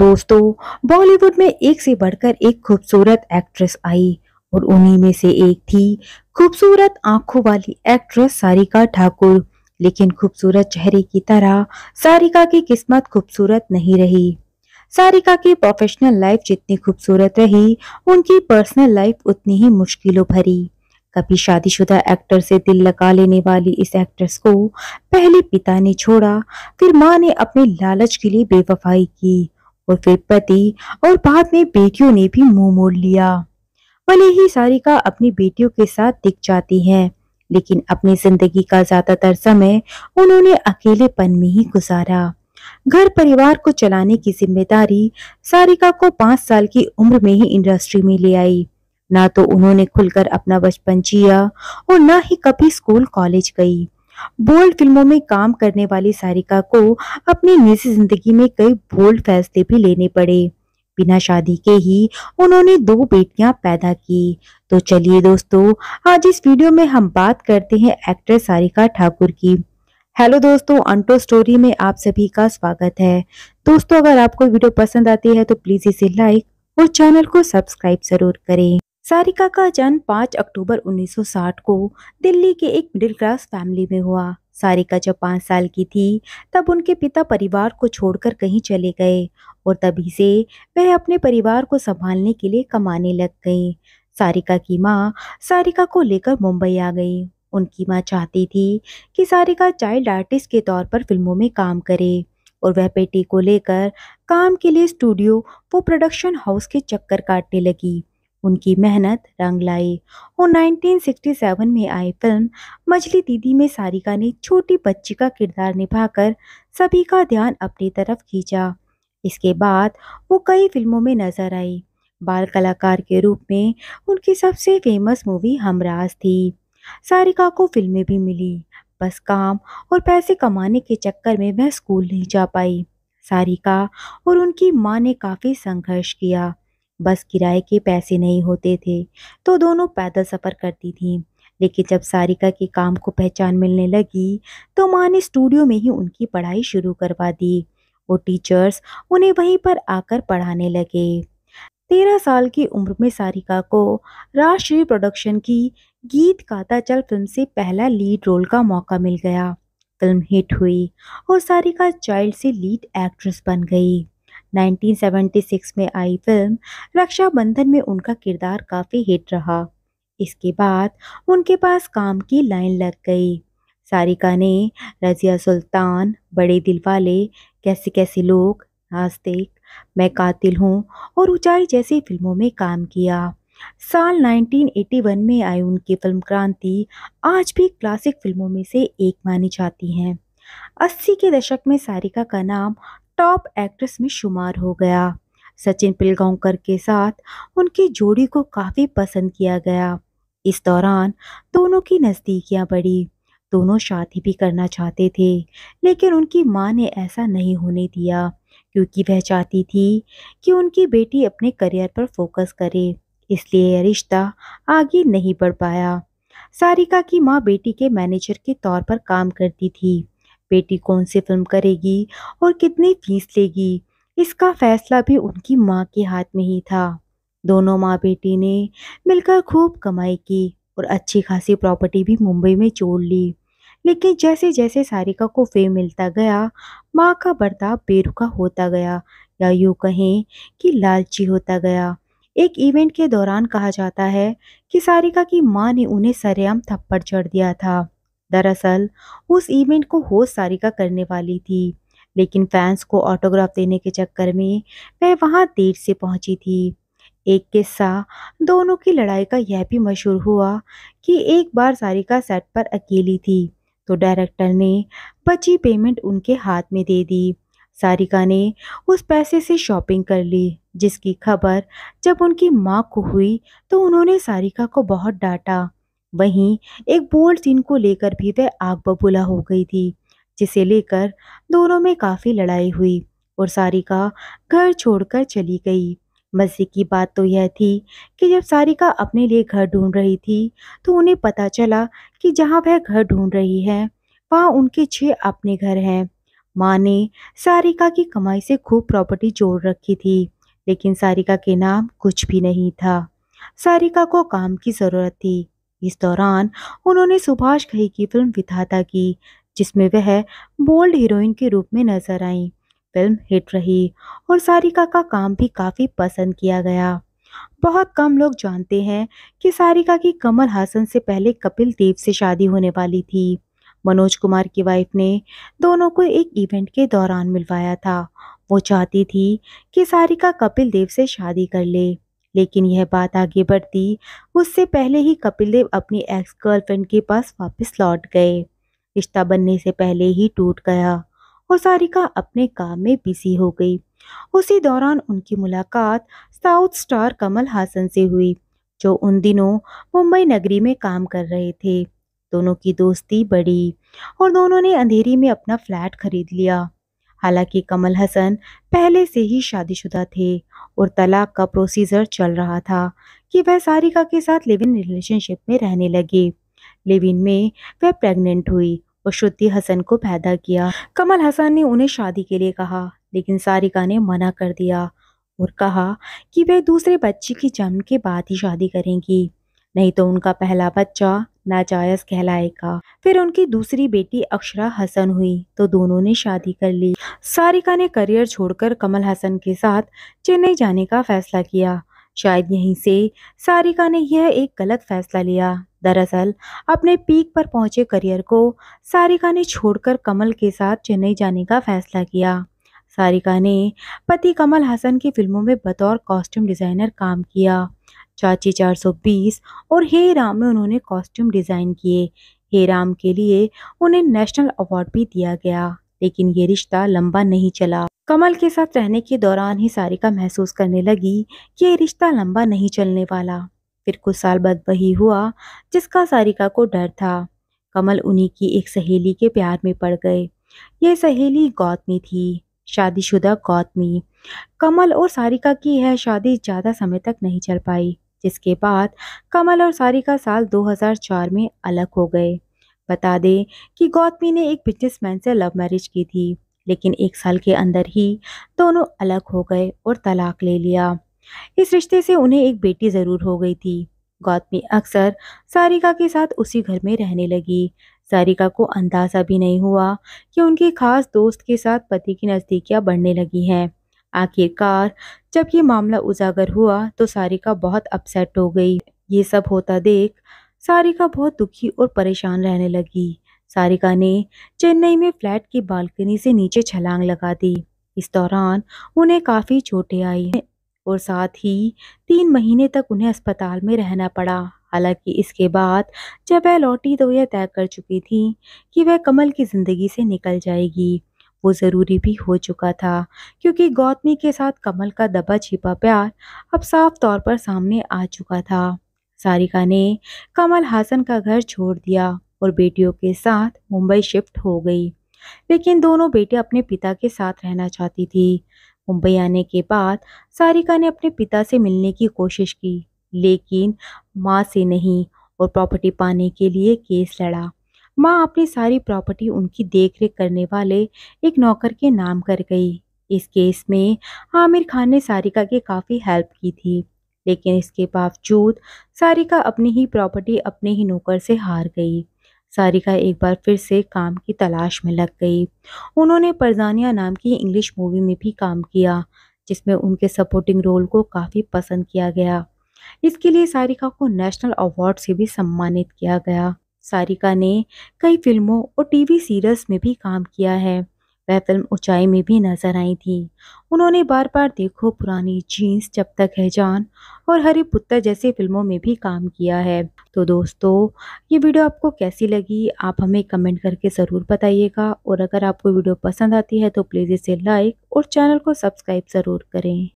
दोस्तों बॉलीवुड में एक से बढ़कर एक खूबसूरत एक्ट्रेस आई और उन्हीं में से एक थी खूबसूरत आंखों वाली एक्ट्रेस सारिका ठाकुर लेकिन खूबसूरत चेहरे की तरह सारिका की किस्मत खूबसूरत नहीं रही सारिका की प्रोफेशनल लाइफ जितनी खूबसूरत रही उनकी पर्सनल लाइफ उतनी ही मुश्किलों भरी कभी शादीशुदा एक्टर से दिल लगा लेने वाली इस एक्ट्रेस को पहले पिता ने छोड़ा फिर माँ ने अपने लालच के लिए बेवफाई की और फिर पति और बाद में बेटियों ने भी मुंह मोड़ लिया भले ही सारिका अपनी बेटियों के साथ दिख जाती है लेकिन अपनी जिंदगी का ज्यादातर समय उन्होंने अकेलेपन में ही गुजारा घर परिवार को चलाने की जिम्मेदारी सारिका को पांच साल की उम्र में ही इंडस्ट्री में ले आई ना तो उन्होंने खुलकर अपना बचपन जिया और ना ही कभी स्कूल कॉलेज गई बोल्ड फिल्मों में काम करने वाली सारिका को अपनी निजी जिंदगी में कई बोल्ड फैसले भी लेने पड़े बिना शादी के ही उन्होंने दो बेटियां पैदा की तो चलिए दोस्तों आज इस वीडियो में हम बात करते हैं एक्ट्रेस सारिका ठाकुर की हेलो दोस्तों अंटो स्टोरी में आप सभी का स्वागत है दोस्तों अगर आपको वीडियो पसंद आती है तो प्लीज़ इसे लाइक और चैनल को सब्सक्राइब जरूर करें सारिका का जन्म 5 अक्टूबर 1960 को दिल्ली के एक मिडिल क्लास फैमिली में हुआ सारिका जब पाँच साल की थी तब उनके पिता परिवार को छोड़कर कहीं चले गए और तभी से वह अपने परिवार को संभालने के लिए कमाने लग गई सारिका की माँ सारिका को लेकर मुंबई आ गई उनकी माँ चाहती थी कि सारिका चाइल्ड आर्टिस्ट के तौर पर फिल्मों में काम करे और वह बेटी को लेकर काम के लिए स्टूडियो व प्रोडक्शन हाउस के चक्कर काटने लगी उनकी मेहनत रंग लाई और 1967 में आई फिल्म मछली दीदी में सारिका ने छोटी बच्ची का किरदार निभाकर सभी का ध्यान अपनी तरफ खींचा इसके बाद वो कई फिल्मों में नजर आई बाल कलाकार के रूप में उनकी सबसे फेमस मूवी हमराज थी सारिका को फिल्में भी मिली बस काम और पैसे कमाने के चक्कर में वह स्कूल नहीं जा पाई सारिका और उनकी माँ ने काफ़ी संघर्ष किया बस किराए के पैसे नहीं होते थे तो दोनों पैदल सफ़र करती थीं लेकिन जब सारिका के काम को पहचान मिलने लगी तो माँ ने स्टूडियो में ही उनकी पढ़ाई शुरू करवा दी वो टीचर्स उन्हें वहीं पर आकर पढ़ाने लगे तेरह साल की उम्र में सारिका को राष्ट्रीय प्रोडक्शन की गीत गाता चल फिल्म से पहला लीड रोल का मौका मिल गया फिल्म हिट हुई और सारिका चाइल्ड से लीड एक्ट्रेस बन गई 1976 में आई फिल्म रक्षाबंधन में उनका किरदार काफ़ी हिट रहा इसके बाद उनके पास काम की लाइन लग गई सारिका ने रजिया सुल्तान बड़े दिल वाले कैसे कैसे लोग नास्तिक मैं कातिल हूँ और ऊंचाई जैसी फिल्मों में काम किया साल 1981 में आई उनकी फिल्म क्रांति आज भी क्लासिक फिल्मों में से एक मानी जाती हैं 80 के दशक में सारिका का नाम टॉप एक्ट्रेस में शुमार हो गया सचिन पिलगांवकर के साथ उनकी जोड़ी को काफ़ी पसंद किया गया इस दौरान दोनों की नज़दीकियाँ बढ़ी दोनों शादी भी करना चाहते थे लेकिन उनकी माँ ने ऐसा नहीं होने दिया क्योंकि वह चाहती थी कि उनकी बेटी अपने करियर पर फोकस करे इसलिए यह रिश्ता आगे नहीं बढ़ पाया सारिका की माँ बेटी के मैनेजर के तौर पर काम करती थी बेटी कौन सी फिल्म करेगी और कितनी फीस लेगी इसका फैसला भी उनकी माँ के हाथ में ही था दोनों माँ बेटी ने मिलकर खूब कमाई की और अच्छी खासी प्रॉपर्टी भी मुंबई में जोड़ ली लेकिन जैसे जैसे सारिका को फेम मिलता गया माँ का बर्ताव बेरुखा होता गया या यूँ कहें कि लालची होता गया एक इवेंट के दौरान कहा जाता है कि सारिका की माँ ने उन्हें सरेआम थप्पड़ चढ़ दिया था दरअसल उस इवेंट को होस्ट सारिका करने वाली थी लेकिन फैंस को ऑटोग्राफ देने के चक्कर में वह वहां देर से पहुंची थी एक किस्सा दोनों की लड़ाई का यह भी मशहूर हुआ कि एक बार सारिका सेट पर अकेली थी तो डायरेक्टर ने बची पेमेंट उनके हाथ में दे दी सारिका ने उस पैसे से शॉपिंग कर ली जिसकी खबर जब उनकी माँ को हुई तो उन्होंने सारिका को बहुत डांटा वहीं एक बोल्ड सीन को लेकर भी वह आग बबूला हो गई थी जिसे लेकर दोनों में काफ़ी लड़ाई हुई और सारिका घर छोड़कर चली गई मज़े की बात तो यह थी कि जब सारिका अपने लिए घर ढूंढ रही थी तो उन्हें पता चला कि जहाँ वह घर ढूंढ रही है वहाँ उनके छः अपने घर हैं माँ ने सारिका की कमाई से खूब प्रॉपर्टी जोड़ रखी थी लेकिन सारिका के नाम कुछ भी नहीं था सारिका को काम की ज़रूरत थी इस दौरान उन्होंने सुभाष घई की फिल्म विधाता की जिसमें वह बोल्ड हीरोइन के रूप में नजर आईं फिल्म हिट रही और सारिका का काम भी काफ़ी पसंद किया गया बहुत कम लोग जानते हैं कि सारिका की कमल हासन से पहले कपिल देव से शादी होने वाली थी मनोज कुमार की वाइफ ने दोनों को एक इवेंट के दौरान मिलवाया था वो चाहती थी कि सारिका कपिल देव से शादी कर ले लेकिन यह बात आगे बढ़ती उससे पहले ही कपिल देव अपनी एक्स गर्लफ्रेंड के पास वापस लौट गए रिश्ता बनने से पहले ही टूट गया और सारिका अपने काम में बिजी हो गई उसी दौरान उनकी मुलाकात साउथ स्टार कमल हासन से हुई जो उन दिनों मुंबई नगरी में काम कर रहे थे दोनों की दोस्ती बढ़ी और दोनों ने अंधेरी में अपना फ्लैट खरीद लिया हालांकि कमल हसन पहले से ही शादीशुदा थे और तलाक का प्रोसीजर चल रहा था कि वह सारिका के साथ लिविन रिलेशनशिप में रहने लगे लिविन में वह प्रेग्नेंट हुई और श्रुति हसन को पैदा किया कमल हसन ने उन्हें शादी के लिए कहा लेकिन सारिका ने मना कर दिया और कहा कि वह दूसरे बच्चे की जन्म के बाद ही शादी करेंगी नहीं तो उनका पहला बच्चा नाजायज कहलाएगा फिर उनकी दूसरी बेटी अक्षरा हसन हुई तो दोनों ने शादी कर ली सारिका ने करियर छोड़कर कमल हसन के साथ चेन्नई जाने का फैसला किया शायद यहीं से सारिका ने यह एक गलत फैसला लिया दरअसल अपने पीक पर पहुंचे करियर को सारिका ने छोड़कर कमल के साथ चेन्नई जाने का फैसला किया सारिका ने पति कमल हसन की फिल्मों में बतौर कॉस्ट्यूम डिज़ाइनर काम किया चाची 420 और हे राम में उन्होंने कॉस्ट्यूम डिज़ाइन किए हे राम के लिए उन्हें नेशनल अवार्ड भी दिया गया लेकिन ये रिश्ता लंबा नहीं चला कमल के साथ रहने के दौरान ही सारिका महसूस करने लगी कि ये रिश्ता लंबा नहीं चलने वाला फिर कुछ साल बाद वही हुआ जिसका सारिका को डर था कमल उन्हीं की एक सहेली के प्यार में पड़ गए ये सहेली गौतमी थी शादीशुदा गौतमी कमल और सारिका की यह शादी ज़्यादा समय तक नहीं चल पाई जिसके बाद कमल और सारिका साल 2004 में अलग हो गए बता दें कि गौतमी ने एक बिजनेसमैन से लव मैरिज की थी लेकिन एक साल के अंदर ही दोनों अलग हो गए और तलाक ले लिया इस रिश्ते से उन्हें एक बेटी ज़रूर हो गई थी गौतमी अक्सर सारिका के साथ उसी घर में रहने लगी सारिका को अंदाज़ा भी नहीं हुआ कि उनके खास दोस्त के साथ पति की नज़दीकियाँ बढ़ने लगी हैं आखिरकार जब ये मामला उजागर हुआ तो सारिका बहुत अपसेट हो गई ये सब होता देख सारिका बहुत दुखी और परेशान रहने लगी सारिका ने चेन्नई में फ्लैट की बालकनी से नीचे छलांग लगा दी इस दौरान उन्हें काफ़ी चोटें आई और साथ ही तीन महीने तक उन्हें अस्पताल में रहना पड़ा हालांकि इसके बाद जब वह लौटी तो यह तय कर चुकी थी कि वह कमल की ज़िंदगी से निकल जाएगी वो ज़रूरी भी हो चुका था क्योंकि गौतमी के साथ कमल का दबा छिपा प्यार अब साफ तौर पर सामने आ चुका था सारिका ने कमल हासन का घर छोड़ दिया और बेटियों के साथ मुंबई शिफ्ट हो गई लेकिन दोनों बेटे अपने पिता के साथ रहना चाहती थी मुंबई आने के बाद सारिका ने अपने पिता से मिलने की कोशिश की लेकिन माँ से नहीं और प्रॉपर्टी पाने के लिए केस लड़ा माँ अपनी सारी प्रॉपर्टी उनकी देखरेख करने वाले एक नौकर के नाम कर गई इस केस में आमिर खान ने सारिका की काफ़ी हेल्प की थी लेकिन इसके बावजूद सारिका अपनी ही प्रॉपर्टी अपने ही नौकर से हार गई सारिका एक बार फिर से काम की तलाश में लग गई उन्होंने परजानिया नाम की इंग्लिश मूवी में भी काम किया जिसमें उनके सपोर्टिंग रोल को काफ़ी पसंद किया गया इसके लिए सारिका को नेशनल अवार्ड से भी सम्मानित किया गया सारिका ने कई फिल्मों और टीवी सीरियल्स में भी काम किया है वह फिल्म ऊंचाई में भी नजर आई थी उन्होंने बार बार देखो पुरानी जीन्स जब तक है जान और हरी पुत्र जैसी फिल्मों में भी काम किया है तो दोस्तों ये वीडियो आपको कैसी लगी आप हमें कमेंट करके ज़रूर बताइएगा और अगर आपको वीडियो पसंद आती है तो प्लीज़ इसे लाइक और चैनल को सब्सक्राइब ज़रूर करें